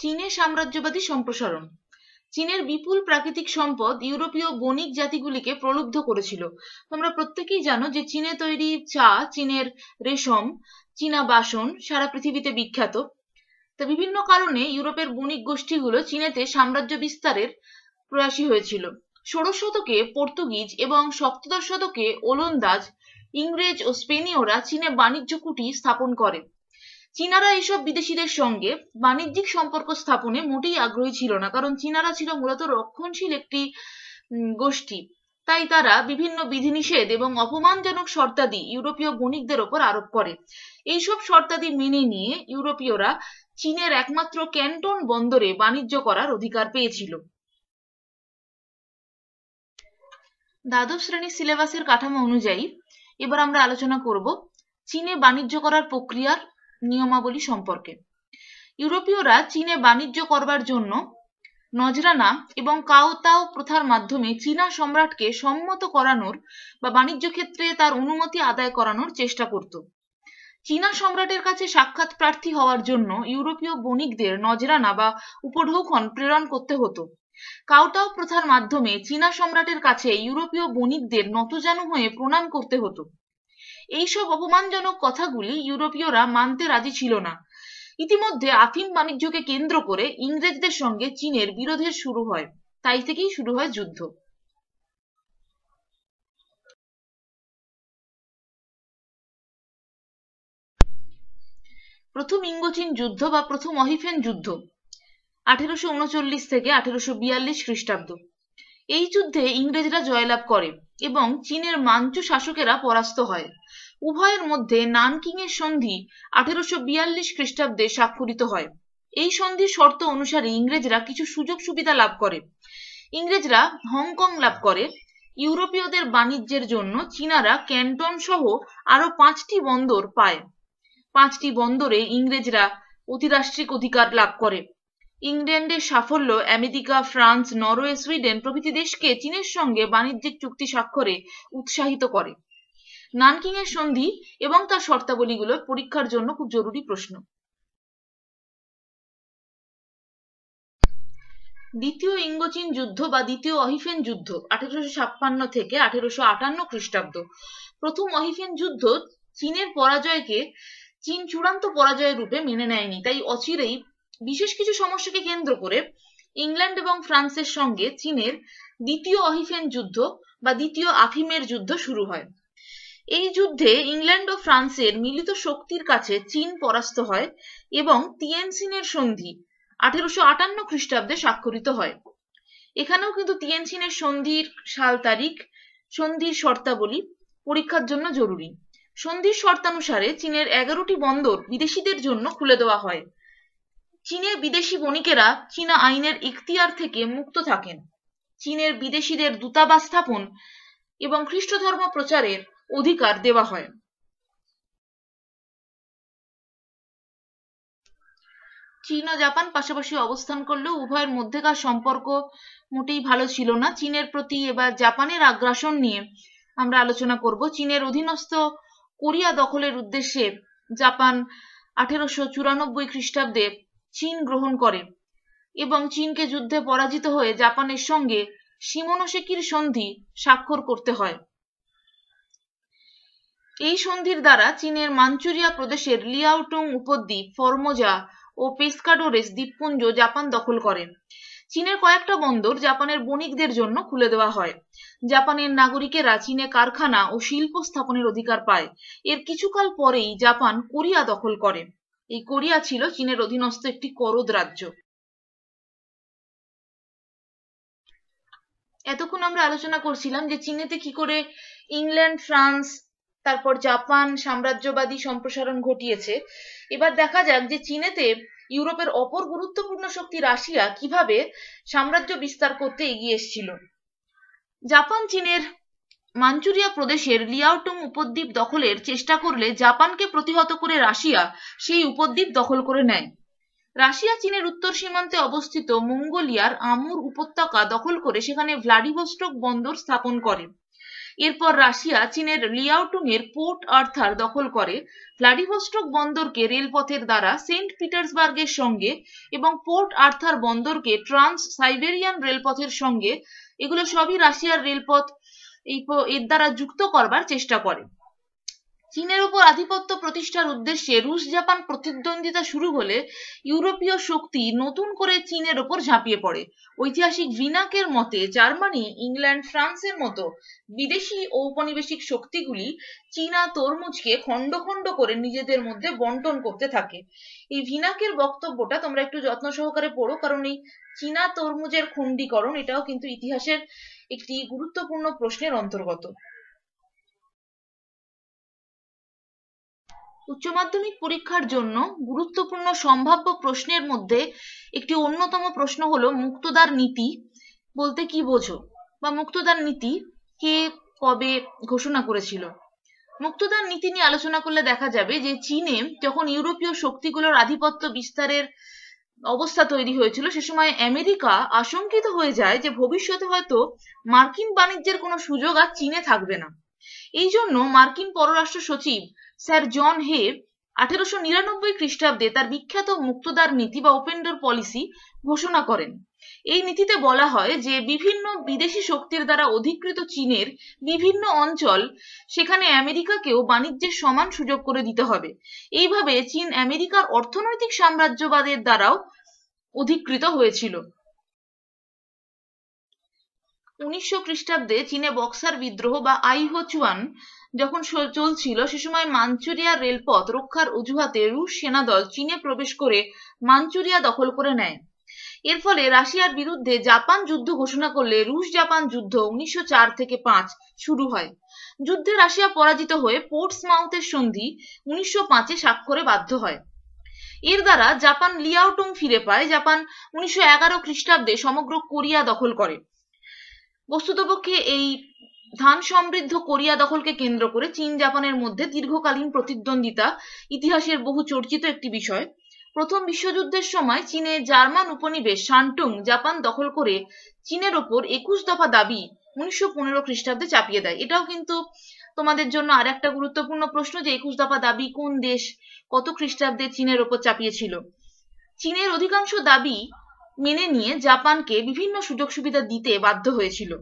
চীনে সাম্রাজ্যবাদী সম্প্রসারণ চীনের বিপুল প্রাকৃতিক সম্পদ ইউরোপীয় বণিক জাতিগুলিকে প্রলুব্ধ করেছিল তোমরা প্রত্যেকেই জানো যে চীনে তৈরি চা চীনের রেশম চীনা বাসন সারা পৃথিবীতে বিখ্যাত তা বিভিন্ন কারণে ইউরোপের বণিক গোষ্ঠীগুলো চীনেতে সাম্রাজ্য বিস্তারের প্রয়াসী হয়েছিল ষোড়শ শতকে পর্তুগিজ এবং সপ্তদশ শতকে ওলন্দাজ ইংরেজ ও স্পেনীয়রা চীনে বাণিজ্য কুটি স্থাপন করে চীনারা এইসব বিদেশিদের সঙ্গে বাণিজ্যিক সম্পর্ক স্থাপনে মোটেই আগ্রহী ছিল না কারণ চীনারা ছিল মূলত রক্ষণশীল একটি গোষ্ঠী তাই তারা বিভিন্ন বিধিনিষেধ এবং অপমানজনক শর্তাদি ইউরোপীয় বণিকদের ওপর আরোপ করে এইসব শর্তাদি মেনে নিয়ে ইউরোপীয়রা চীনের একমাত্র ক্যান্টন বন্দরে বাণিজ্য করার অধিকার পেয়েছিল দ্বাদশ শ্রেণীর সিলেবাসের কাঠামো অনুযায়ী এবার আমরা আলোচনা করব চীনে বাণিজ্য করার প্রক্রিয়ার নিয়মাবলী সম্পর্কে ইউরোপীয়রা চীনে বাণিজ্য করবার জন্য নজরানা এবং কাউতাও প্রথার মাধ্যমে চীনা সম্রাটকে সম্মত করানোর বা বাণিজ্য ক্ষেত্রে তার অনুমতি আদায় করানোর চেষ্টা করত চীনা সম্রাটের কাছে সাক্ষাৎ প্রার্থী হওয়ার জন্য ইউরোপীয় বণিকদের নজরানা বা উপঢৌকন প্রেরণ করতে হতো কাউটাও প্রথার মাধ্যমে চীনা সম্রাটের কাছে ইউরোপীয় বণিকদের নতজানু হয়ে প্রণাম করতে হতো এইসব অপমানজনক কথাগুলি ইউরোপীয়রা মানতে রাজি ছিল না। ইতিমধ্যে আফিম বাণিজ্যকে কেন্দ্র করে ইংরেজদের সঙ্গে চীনের বিরোধের শুরু হয়। তাই থেকেই শুরু হয় যুদ্ধ। প্রথম ইঙ্গোচীন যুদ্ধ বা প্রথম অহিফেন যুদ্ধ আঠেরোশো উনচল্লিশ থেকে আঠেরোশো বিয়াল্লিশ খ্রিস্টাব্দ এই যুদ্ধে ইংরেজরা জয়লাভ করে এবং চীনের মাঞ্চু শাসকেরা পরাস্ত হয় উভয়ের মধ্যে নানকিং এর সন্ধি আঠেরোশো বিয়াল্লিশ খ্রিস্টাব্দে স্বাক্ষরিত হয় এই সন্ধির শর্ত অনুসারে ইংরেজরা কিছু সুযোগ সুবিধা লাভ করে ইংরেজরা হংকং লাভ করে ইউরোপীয়দের বাণিজ্যের জন্য চীনারা ক্যান্টন সহ আরো পাঁচটি বন্দর পায় পাঁচটি বন্দরে ইংরেজরা অতিরাষ্ট্রিক অধিকার লাভ করে ইংল্যান্ডের সাফল্য আমেরিকা ফ্রান্স নরওয়ে সুইডেন প্রভৃতি দেশকে চীনের সঙ্গে বাণিজ্যিক চুক্তি স্বাক্ষরে উৎসাহিত করে নানকিং এর সন্ধি এবং তার শর্তাবলীগুলো পরীক্ষার জন্য খুব জরুরি প্রশ্ন দ্বিতীয় ইঙ্গোচীন যুদ্ধ বা দ্বিতীয় অহিফেন যুদ্ধ আঠারোশো ছাপ্পান্ন থেকে আঠারোশো আটান্ন খ্রিস্টাব্দ প্রথম অহিফেন যুদ্ধ চীনের পরাজয়কে চীন চূড়ান্ত পরাজয়ের রূপে মেনে নেয়নি তাই অচিরেই বিশেষ কিছু সমস্যাকে কেন্দ্র করে ইংল্যান্ড এবং ফ্রান্সের সঙ্গে চীনের দ্বিতীয় অহিফেন যুদ্ধ বা দ্বিতীয় আফিমের যুদ্ধ শুরু হয় এই যুদ্ধে ইংল্যান্ড ও ফ্রান্সের মিলিত শক্তির কাছে চীন পরাস্ত হয় এবং তিয়েনসিনের সন্ধি আঠেরোশো আটান্ন খ্রিস্টাব্দে স্বাক্ষরিত হয়। এখানেও কিন্তু তিয়ানচিনের সন্ধির সাল তারিখ সন্ধির শর্তাবলী পরীক্ষার জন্য জরুরি। সন্ধির শর্তানুসারে চীনের এগারোটি বন্দর বিদেশিদের জন্য খুলে দেওয়া হয়। চীনে বিদেশি বণিকেরা চীনা আইনের ইখতিয়ার থেকে মুক্ত থাকেন। চীনের বিদেশিদের দূতাবাস স্থাপন এবং খ্রিস্ট ধর্ম প্রচারের অধিকার দেওয়া হয় চীন ও জাপান পাশাপাশি অবস্থান করলেও উভয়ের মধ্যেকার সম্পর্ক মোটেই ভালো ছিল না চীনের প্রতি এবার জাপানের আগ্রাসন নিয়ে আমরা আলোচনা করব চীনের অধীনস্থ কোরিয়া দখলের উদ্দেশ্যে জাপান আঠেরোশো চুরানব্বই খ্রিস্টাব্দে চীন গ্রহণ করে এবং চীনকে যুদ্ধে পরাজিত হয়ে জাপানের সঙ্গে সীমনোসেকির সন্ধি স্বাক্ষর করতে হয় এই সন্ধির দ্বারা চীনের মাঞ্চুরিয়া প্রদেশের লিয়াওটং উপদ্বীপ ফর্মোজা ও পেস্কাডোরেস দ্বীপপুঞ্জ জাপান দখল করেন চীনের কয়েকটা বন্দর জাপানের বণিকদের জন্য খুলে দেওয়া হয় জাপানের নাগরিকেরা চীনে কারখানা ও শিল্প স্থাপনের অধিকার পায় এর কিছুকাল পরেই জাপান কোরিয়া দখল করে এই কোরিয়া ছিল চীনের অধীনস্থ একটি করদ রাজ্য এতক্ষণ আমরা আলোচনা করছিলাম যে চীনেতে কি করে ইংল্যান্ড ফ্রান্স তারপর জাপান সাম্রাজ্যবাদী সম্প্রসারণ ঘটিয়েছে এবার দেখা যাক যে চীনেতে ইউরোপের অপর গুরুত্বপূর্ণ শক্তি রাশিয়া কিভাবে সাম্রাজ্য বিস্তার করতে এগিয়ে এসেছিল জাপান চীনের মাঞ্চুরিয়া প্রদেশের লিয়াওটুং উপদ্বীপ দখলের চেষ্টা করলে জাপানকে প্রতিহত করে রাশিয়া সেই উপদ্বীপ দখল করে নেয় রাশিয়া চীনের উত্তর সীমান্তে অবস্থিত মঙ্গোলিয়ার আমুর উপত্যকা দখল করে সেখানে ভ্লাডিভস্টক বন্দর স্থাপন করে এরপর রাশিয়া চীনের লিয়াওটুং এর পোর্ট আর্থার দখল করে ভ্লাডিভস্টক বন্দরকে রেলপথের দ্বারা সেন্ট পিটার্সবার্গের সঙ্গে এবং পোর্ট আর্থার বন্দরকে ট্রান্স সাইবেরিয়ান রেলপথের সঙ্গে এগুলো সবই রাশিয়ার রেলপথ এই এর দ্বারা যুক্ত করবার চেষ্টা করে চীনের উপর আধিপত্য প্রতিষ্ঠার উদ্দেশ্যে রুশ জাপান প্রতিদ্বন্দ্বিতা শুরু হলে ইউরোপীয় শক্তি নতুন করে চীনের ওপর ঝাঁপিয়ে পড়ে ঐতিহাসিক ভিনাকের মতে জার্মানি ইংল্যান্ড ফ্রান্সের মতো বিদেশি ঔপনিবেশিক শক্তিগুলি চীনা তরমুজকে খণ্ড খণ্ড করে নিজেদের মধ্যে বন্টন করতে থাকে এই ভিনাকের বক্তব্যটা তোমরা একটু যত্ন সহকারে পড়ো কারণ এই চীনা তরমুজের খণ্ডীকরণ এটাও কিন্তু ইতিহাসের একটি গুরুত্বপূর্ণ প্রশ্নের অন্তর্গত উচ্চ মাধ্যমিক পরীক্ষার জন্য গুরুত্বপূর্ণ সম্ভাব্য প্রশ্নের মধ্যে একটি অন্যতম প্রশ্ন হলো মুক্তদার নীতি বলতে কি বোঝো বা মুক্তদার নীতি কে কবে ঘোষণা করেছিল মুক্তদার নীতি নিয়ে আলোচনা করলে দেখা যাবে যে চীনে যখন ইউরোপীয় শক্তিগুলোর আধিপত্য বিস্তারের অবস্থা তৈরি হয়েছিল সে সময় আমেরিকা আশঙ্কিত হয়ে যায় যে ভবিষ্যতে হয়তো মার্কিন বাণিজ্যের কোনো সুযোগ আর চীনে থাকবে না এই জন্য মার্কিন পররাষ্ট্র সচিব স্যার জন হে আঠেরোশো নিরানব্বই খ্রিস্টাব্দে তার বিখ্যাত মুক্তদার নীতি বা ওপেন ডোর পলিসি ঘোষণা করেন এই নীতিতে বলা হয় যে বিভিন্ন বিদেশি শক্তির দ্বারা অধিকৃত চীনের বিভিন্ন অঞ্চল সেখানে আমেরিকাকেও বাণিজ্যের সমান সুযোগ করে দিতে হবে এইভাবে চীন আমেরিকার অর্থনৈতিক সাম্রাজ্যবাদের দ্বারাও অধিকৃত হয়েছিল উনিশশো খ্রিস্টাব্দে চীনে বক্সার বিদ্রোহ বা আইহো চুয়ান যখন চলছিল সে সময় মাঞ্চুরিয়া রেলপথ রক্ষার অজুহাতে রুশ সেনাদল চীনে প্রবেশ করে মাঞ্চুরিয়া দখল করে নেয় এর ফলে রাশিয়ার বিরুদ্ধে জাপান যুদ্ধ ঘোষণা করলে রুশ জাপান যুদ্ধ উনিশশো থেকে পাঁচ শুরু হয় যুদ্ধে রাশিয়া পরাজিত হয়ে পোর্টস মাউথের সন্ধি উনিশশো পাঁচে স্বাক্ষরে বাধ্য হয় এর দ্বারা জাপান লিয়াওটং ফিরে পায় জাপান উনিশশো এগারো খ্রিস্টাব্দে সমগ্র কোরিয়া দখল করে বস্তুতপক্ষে এই ধান সমৃদ্ধ কোরিয়া দখলকে কেন্দ্র করে চীন জাপানের মধ্যে দীর্ঘকালীন প্রতিদ্বন্দ্বিতা ইতিহাসের বহু চর্চিত একটি বিষয় প্রথম বিশ্বযুদ্ধের সময় চীনে জার্মান উপনিবেশ শান্টুং জাপান দখল করে চীনের ওপর একুশ দফা দাবি উনিশশো পনেরো খ্রিস্টাব্দে চাপিয়ে দেয় এটাও কিন্তু তোমাদের জন্য আর একটা গুরুত্বপূর্ণ প্রশ্ন যে একুশ দফা দাবি কোন দেশ কত খ্রিস্টাব্দে চীনের ওপর চাপিয়েছিল চীনের অধিকাংশ দাবি মেনে নিয়ে জাপানকে বিভিন্ন সুযোগ সুবিধা দিতে বাধ্য হয়েছিল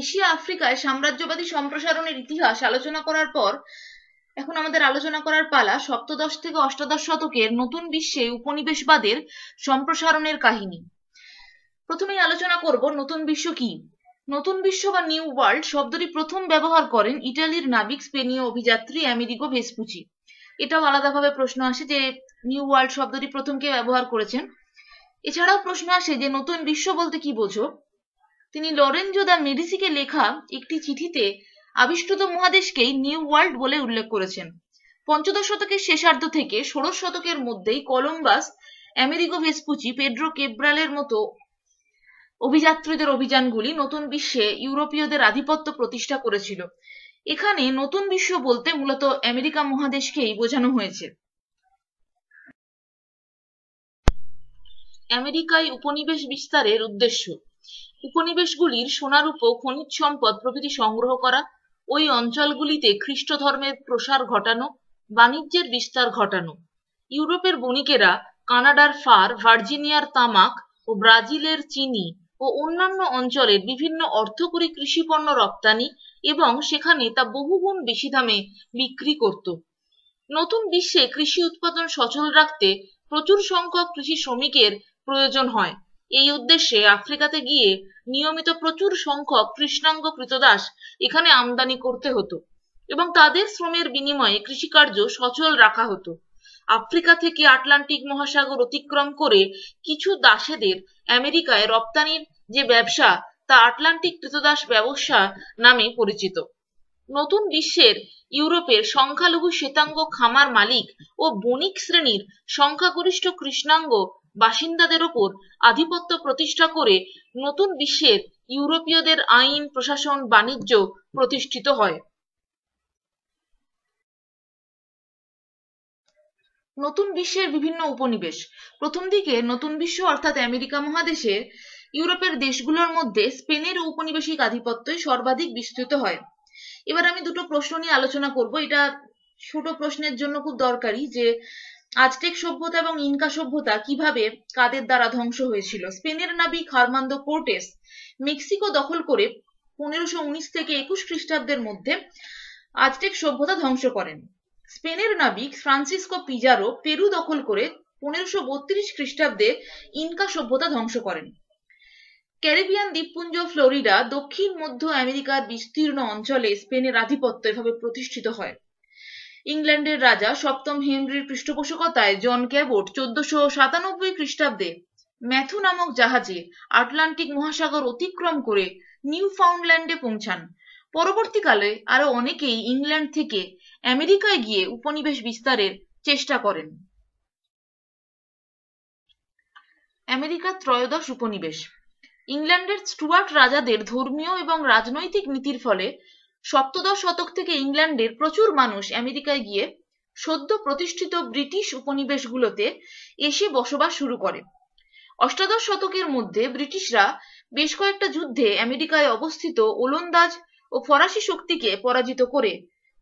এশিয়া আফ্রিকায় সাম্রাজ্যবাদী সম্প্রসারণের ইতিহাস আলোচনা করার পর এখন আমাদের আলোচনা করার পালা সপ্তদশ থেকে অষ্টাদশ শতকের নতুন বিশ্বে উপনিবেশবাদের সম্প্রসারণের কাহিনী প্রথমেই আলোচনা করব নতুন বিশ্ব কি নতুন বিশ্ব বা নিউ ওয়ার্ল্ড শব্দটি প্রথম ব্যবহার করেন ইটালির নাবিক স্পেনীয় অভিযাত্রী আমেরিকো ভেসপুচি এটাও আলাদাভাবে প্রশ্ন আসে যে নিউ ওয়ার্ল্ড শব্দটি প্রথম কে ব্যবহার করেছেন এছাড়াও প্রশ্ন আসে যে নতুন বিশ্ব বলতে কি বোঝো তিনি লরেঞ্জো দ্য মেডিসিকে লেখা একটি চিঠিতে আবিষ্কৃত মহাদেশকেই নিউ ওয়ার্ল্ড বলে উল্লেখ করেছেন পঞ্চদশ শতকের শেষার্ধ থেকে ষোড়শ শতকের মধ্যেই কলম্বাস আমেরিগো ভেসপুচি পেড্রো কেব্রালের মতো অভিযাত্রীদের অভিযানগুলি নতুন বিশ্বে ইউরোপীয়দের আধিপত্য প্রতিষ্ঠা করেছিল এখানে নতুন বিশ্ব বলতে মূলত আমেরিকা মহাদেশকেই বোঝানো হয়েছে আমেরিকায় উপনিবেশ বিস্তারের উদ্দেশ্য উপনিবেশগুলির সোনারূপ খনিজ সম্পদ প্রভৃতি সংগ্রহ করা ওই অঞ্চলগুলিতে খ্রিস্ট ধর্মের প্রসার ঘটানো বাণিজ্যের বিস্তার ঘটানো ইউরোপের বণিকেরা কানাডার ফার ভার্জিনিয়ার তামাক ও ব্রাজিলের চিনি ও অন্যান্য অঞ্চলের বিভিন্ন অর্থকরী কৃষিপণ্য রপ্তানি এবং সেখানে তা বহুগুণ বেশি দামে বিক্রি করত নতুন বিশ্বে কৃষি উৎপাদন সচল রাখতে প্রচুর সংখ্যক কৃষি শ্রমিকের প্রয়োজন হয় এই উদ্দেশ্যে আফ্রিকাতে গিয়ে নিয়মিত প্রচুর সংখ্যক কৃষ্ণাঙ্গ কৃতদাস এখানে আমদানি করতে হতো এবং তাদের শ্রমের বিনিময়ে কৃষিকার্য সচল রাখা হতো আফ্রিকা থেকে আটলান্টিক মহাসাগর অতিক্রম করে কিছু দাসেদের আমেরিকায় রপ্তানির যে ব্যবসা তা আটলান্টিক কৃতদাস ব্যবসা নামে পরিচিত নতুন বিশ্বের ইউরোপের সংখ্যালঘু শ্বেতাঙ্গ খামার মালিক ও বণিক শ্রেণীর সংখ্যাগরিষ্ঠ কৃষ্ণাঙ্গ বাসিন্দাদের ওপর আধিপত্য প্রতিষ্ঠা করে নতুন বিশ্বের ইউরোপীয়দের আইন, প্রশাসন, বাণিজ্য প্রতিষ্ঠিত হয়। নতুন বিশ্বের বিভিন্ন উপনিবেশ প্রথম দিকে নতুন বিশ্ব অর্থাৎ আমেরিকা মহাদেশে ইউরোপের দেশগুলোর মধ্যে স্পেনের উপনিবেশিক আধিপত্যই সর্বাধিক বিস্তৃত হয় এবার আমি দুটো প্রশ্ন নিয়ে আলোচনা করব এটা ছোট প্রশ্নের জন্য খুব দরকারি যে আজটেক সভ্যতা এবং ইনকা সভ্যতা কিভাবে কাদের দ্বারা ধ্বংস হয়েছিল স্পেনের নাবিক হারমান্দো কোর্টেস মেক্সিকো দখল করে পনেরোশো উনিশ থেকে একুশ খ্রিস্টাব্দের মধ্যে আজটেক সভ্যতা ধ্বংস করেন স্পেনের নাবিক ফ্রান্সিসকো পিজারো পেরু দখল করে পনেরোশো বত্রিশ খ্রিস্টাব্দে ইনকা সভ্যতা ধ্বংস করেন ক্যারিবিয়ান দ্বীপপুঞ্জ ফ্লোরিডা দক্ষিণ মধ্য আমেরিকার বিস্তীর্ণ অঞ্চলে স্পেনের আধিপত্য এভাবে প্রতিষ্ঠিত হয় ইংল্যান্ডের রাজা সপ্তম হেনরির পৃষ্ঠপোষকতায় জন ক্যাবট চোদ্দশো সাতানব্বই খ্রিস্টাব্দে ম্যাথু নামক জাহাজে আটলান্টিক মহাসাগর অতিক্রম করে নিউ ফাউন্ডল্যান্ডে পৌঁছান পরবর্তীকালে আরো অনেকেই ইংল্যান্ড থেকে আমেরিকায় গিয়ে উপনিবেশ বিস্তারের চেষ্টা করেন আমেরিকার ত্রয়োদশ উপনিবেশ ইংল্যান্ডের স্টুয়ার্ট রাজাদের ধর্মীয় এবং রাজনৈতিক নীতির ফলে সপ্তদশ শতক থেকে ইংল্যান্ডের প্রচুর মানুষ আমেরিকায় গিয়ে সদ্য প্রতিষ্ঠিত ব্রিটিশ উপনিবেশগুলোতে এসে বসবাস শুরু করে। অষ্টাদশ শতকের মধ্যে ব্রিটিশরা বেশ কয়েকটা যুদ্ধে আমেরিকায় অবস্থিত ওলন্দাজ ও ফরাসি শক্তিকে পরাজিত করে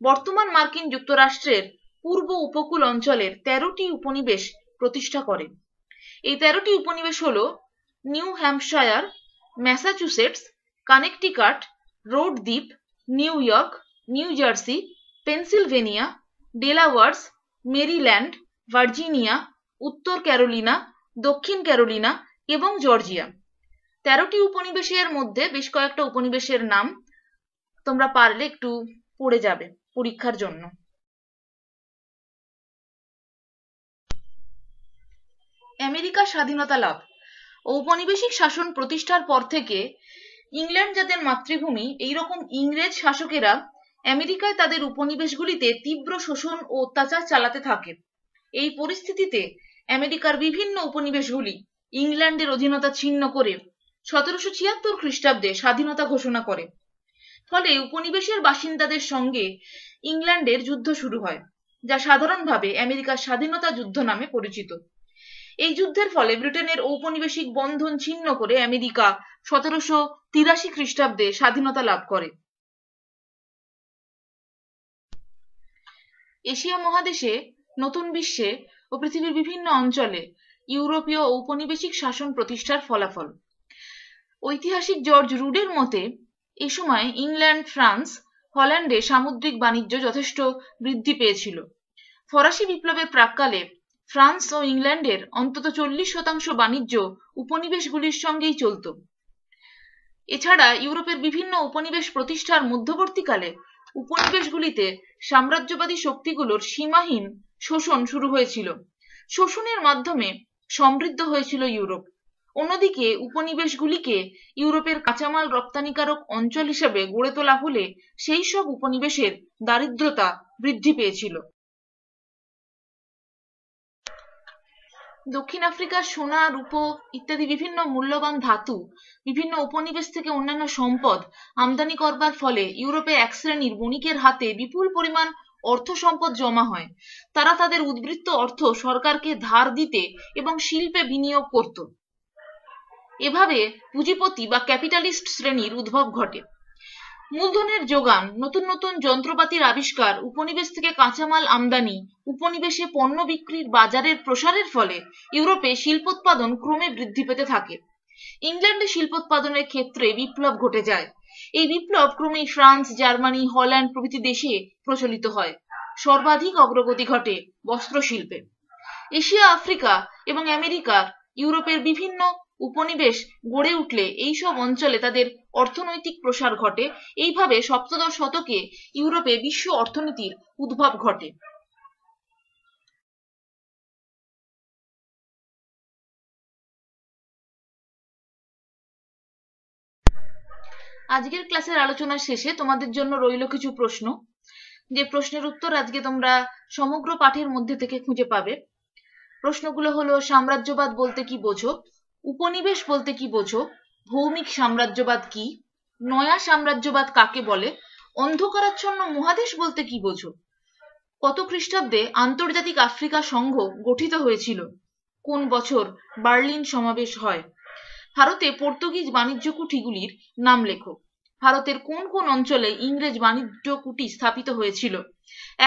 বর্তমান মার্কিন যুক্তরাষ্ট্রের পূর্ব উপকূল অঞ্চলের তেরোটি উপনিবেশ প্রতিষ্ঠা করে। এই তেরোটি উপনিবেশ হল New Hampshire, Massachusetts, Connecticut, Rhode দ্বীপ, New York New Jersey Pennsylvania Delaware Maryland Virginia উত্তর ক্যারোলিনা দক্ষিণ ক্যারোলিনা এবং জর্জিয়া তেরোটি উপনিবেশের মধ্যে বেশ কয়েকটা উপনিবেশের নাম তোমরা পারলে একটু পড়ে যাবে পরীক্ষার জন্য আমেরিকা স্বাধীনতা লাভ ঔপনিবেশিক শাসন প্রতিষ্ঠার পর থেকে ইংল্যান্ড যাদের মাতৃভূমি এইরকম ইংরেজ শাসকেরা আমেরিকায় তাদের উপনিবেশগুলিতে তীব্র শোষণ ও অত্যাচার চালাতে থাকে এই পরিস্থিতিতে আমেরিকার বিভিন্ন উপনিবেশগুলি ইংল্যান্ডের অধীনতা ছিন্ন করে সতেরোশো ছিয়াত্তর খ্রিস্টাব্দে স্বাধীনতা ঘোষণা করে ফলে উপনিবেশের বাসিন্দাদের সঙ্গে ইংল্যান্ডের যুদ্ধ শুরু হয় যা সাধারণভাবে আমেরিকার স্বাধীনতা যুদ্ধ নামে পরিচিত এই যুদ্ধের ফলে ব্রিটেনের ঔপনিবেশিক বন্ধন ছিন্ন করে আমেরিকা সতেরোশো তিরাশি খ্রিস্টাব্দে স্বাধীনতা লাভ করে। এশিয়া মহাদেশে নতুন বিশ্বে ও পৃথিবীর বিভিন্ন অঞ্চলে ইউরোপীয় ঔপনিবেশিক শাসন প্রতিষ্ঠার ফলাফল। ঐতিহাসিক জর্জ রুডের মতে এ সময় ইংল্যান্ড ফ্রান্স হল্যান্ডে সামুদ্রিক বাণিজ্য যথেষ্ট বৃদ্ধি পেয়েছিল। ফরাসি বিপ্লবের প্রাককালে ফ্রান্স ও ইংল্যান্ডের অন্তত চল্লিশ শতাংশ বাণিজ্য উপনিবেশগুলির সঙ্গেই চলত। এছাড়া ইউরোপের বিভিন্ন উপনিবেশ প্রতিষ্ঠার মধ্যবর্তীকালে উপনিবেশগুলিতে সাম্রাজ্যবাদী শক্তিগুলোর সীমাহীন শোষণ শুরু হয়েছিল। শোষণের মাধ্যমে সমৃদ্ধ হয়েছিল ইউরোপ। অন্যদিকে উপনিবেশগুলিকে ইউরোপের কাঁচামাল রপ্তানিকারক অঞ্চল হিসেবে গড়ে তোলা হলে সেই সব উপনিবেশের দারিদ্রতা বৃদ্ধি পেয়েছিল। দক্ষিণ আফ্রিকার সোনা রূপ ইত্যাদি বিভিন্ন মূল্যবান ধাতু বিভিন্ন উপনিবেশ থেকে অন্যান্য সম্পদ আমদানি করবার ফলে ইউরোপে এক শ্রেণীর বণিকের হাতে বিপুল পরিমাণ অর্থ সম্পদ জমা হয় তারা তাদের উদ্বৃত্ত অর্থ সরকারকে ধার দিতে এবং শিল্পে বিনিয়োগ করত এভাবে পুঁজিপতি বা ক্যাপিটালিস্ট শ্রেণীর উদ্ভব ঘটে মূলধনের যোগান নতুন নতুন যন্ত্রপাতির আবিষ্কার উপনিবেশ থেকে কাঁচামাল আমদানি উপনিবেশে পণ্য বিক্রির বাজারের প্রসারের ফলে ইউরোপে শিল্পোৎপাদন ক্রমে বৃদ্ধি পেতে থাকে ইংল্যান্ডে শিল্পোৎপাদনের ক্ষেত্রে বিপ্লব ঘটে যায় এই বিপ্লব ক্রমে ফ্রান্স জার্মানি হল্যান্ড প্রভৃতি দেশে প্রচলিত হয় সর্বাধিক অগ্রগতি ঘটে বস্ত্রশিল্পে এশিয়া আফ্রিকা এবং আমেরিকা ইউরোপের বিভিন্ন উপনিবেশ গড়ে উঠলে এইসব অঞ্চলে তাদের অর্থনৈতিক প্রসার ঘটে এইভাবে সপ্তদশ শতকে ইউরোপে বিশ্ব অর্থনীতির উদ্ভব ঘটে। আজকের ক্লাসের আলোচনা শেষে তোমাদের জন্য রইল কিছু প্রশ্ন যে প্রশ্নের উত্তর আজকে তোমরা সমগ্র পাঠের মধ্যে থেকে খুঁজে পাবে প্রশ্নগুলো হলো সাম্রাজ্যবাদ বলতে কি বোঝো উপনিবেশ বলতে কি বোঝো? ভৌমিক সাম্রাজ্যবাদ কি? নয়া সাম্রাজ্যবাদ কাকে বলে? অন্ধকারাচ্ছন্ন মহাদেশ বলতে কি বোঝো? কত খ্রিস্টাব্দে আন্তর্জাতিক আফ্রিকা সংঘ গঠিত হয়েছিল? কোন বছর বার্লিন সমাবেশ হয়? ভারতে পর্তুগিজ বাণিজ্য কুঠিগুলির নাম লেখো। ভারতের কোন কোন অঞ্চলে ইংরেজ বাণিজ্য কুঠি স্থাপিত হয়েছিল?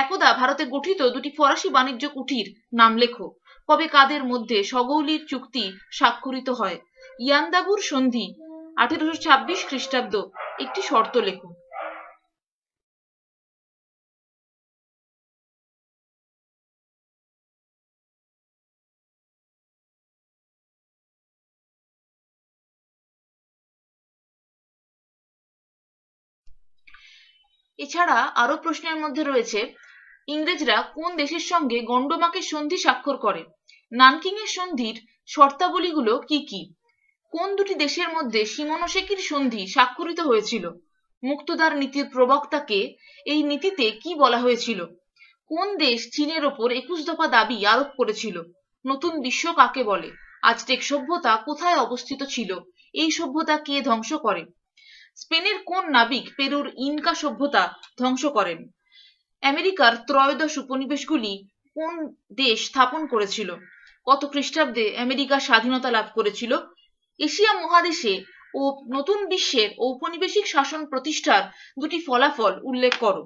একদা ভারতে গঠিত দুটি ফরাসি বাণিজ্য কুঠির নাম লেখো। কবে কাদের মধ্যে সগৌলির চুক্তি স্বাক্ষরিত হয় ইয়ান্দাবুর সন্ধি আঠেরোশো ছাব্বিশ খ্রিস্টাব্দ একটি শর্ত লেখো এছাড়া আরো প্রশ্নের মধ্যে রয়েছে ইংরেজরা কোন দেশের সঙ্গে গন্ডমাকে সন্ধি স্বাক্ষর করে নানকিং এর সন্ধির শর্তাবলী গুলো কি কি কোন দুটি দেশের মধ্যে শিমোনোসেকির সন্ধি স্বাক্ষরিত হয়েছিল মুক্তোদার নীতির প্রবক্তা কে এই নীতিতে কি বলা হয়েছিল কোন দেশ চীনের ওপর একুশ দফা দাবি আরোপ করেছিল নতুন বিশ্ব কাকে বলে আজটেক সভ্যতা কোথায় অবস্থিত ছিল এই সভ্যতা কে ধ্বংস করে স্পেনের কোন নাবিক পেরুর ইনকা সভ্যতা ধ্বংস করেন আমেরিকার ত্রয়োদশ উপনিবেশগুলি কোন দেশ স্থাপন করেছিল কত খ্রিস্টাব্দে আমেরিকা স্বাধীনতা লাভ করেছিল এশিয়া মহাদেশে ও নতুন বিশ্বের ঔপনিবেশিক শাসন প্রতিষ্ঠার দুটি ফলাফল উল্লেখ করো